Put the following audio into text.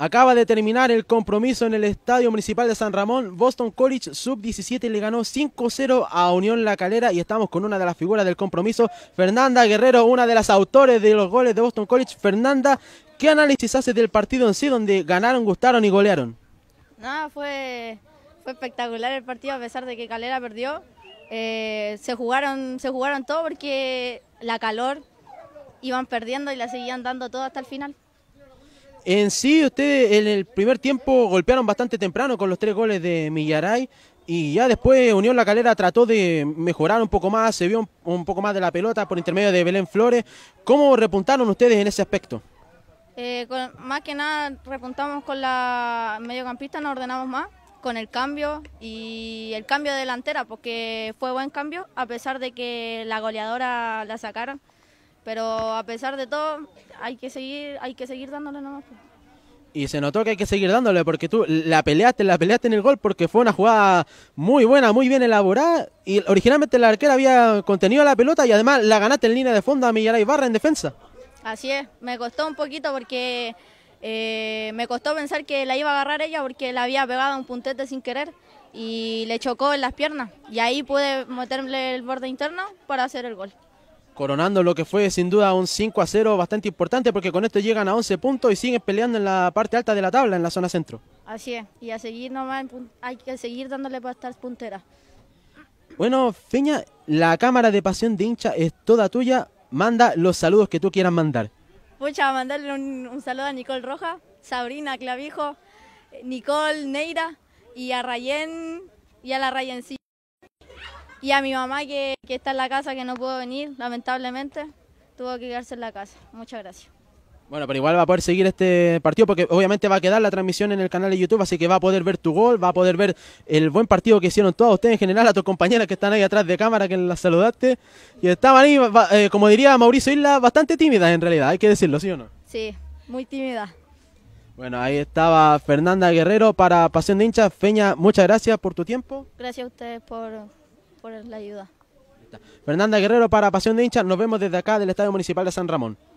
Acaba de terminar el compromiso en el Estadio Municipal de San Ramón. Boston College Sub-17 le ganó 5-0 a Unión La Calera y estamos con una de las figuras del compromiso, Fernanda Guerrero, una de las autores de los goles de Boston College. Fernanda, ¿qué análisis haces del partido en sí donde ganaron, gustaron y golearon? Nada, fue, fue espectacular el partido a pesar de que Calera perdió. Eh, se, jugaron, se jugaron todo porque la calor iban perdiendo y la seguían dando todo hasta el final. En sí, ustedes en el primer tiempo golpearon bastante temprano con los tres goles de Millaray y ya después Unión La Calera trató de mejorar un poco más, se vio un, poco más de la pelota por intermedio de Belén Flores. ¿Cómo repuntaron ustedes en ese aspecto? Eh, más que nada repuntamos con la mediocampista, nos ordenamos más con el cambio y el cambio de delantera, porque fue buen cambio, a pesar de que la goleadora la sacaron. Pero a pesar de todo, hay que seguir, hay que seguir dándole nomás. Pues. Y se notó que hay que seguir dándole porque tú la peleaste, la peleaste en el gol porque fue una jugada muy buena, muy bien elaborada. Y originalmente la arquera había contenido la pelota y además la ganaste en línea de fondo a Millaray Barra en defensa. Así es, me costó un poquito porque eh, me costó pensar que la iba a agarrar ella porque la había pegado un puntete sin querer y le chocó en las piernas. Y ahí pude meterle el borde interno para hacer el gol coronando lo que fue sin duda un 5 a 0 bastante importante porque con esto llegan a 11 puntos y siguen peleando en la parte alta de la tabla, en la zona centro. Así es, y a seguir nomás, hay que seguir dándole para estar puntera. Bueno, Feña, la cámara de pasión de hincha es toda tuya. Manda los saludos que tú quieras mandar. Pucha, mandarle un, saludo a Nicole Roja, Sabrina Clavijo, Nicole Neira y a Rayen y a la Rayencilla y a mi mamá que, está en la casa, que no pudo venir, lamentablemente, tuvo que quedarse en la casa. Muchas gracias. Bueno, pero igual va a poder seguir este partido porque obviamente va a quedar la transmisión en el canal de YouTube, así que va a poder ver tu gol, va a poder ver el buen partido que hicieron todos ustedes en general, a tus compañeras que están ahí atrás de cámara, que las saludaste. Y estaban ahí, eh, como diría Mauricio Isla, bastante tímidas en realidad, hay que decirlo, ¿sí o no? Sí, muy tímidas. Bueno, ahí estaba Fernanda Guerrero para Pasión de Hinchas. Feña, muchas gracias por tu tiempo. Gracias a ustedes por por la ayuda. Fernanda Guerrero para Pasión de Hinchas. Nos vemos desde acá del Estadio Municipal de San Ramón.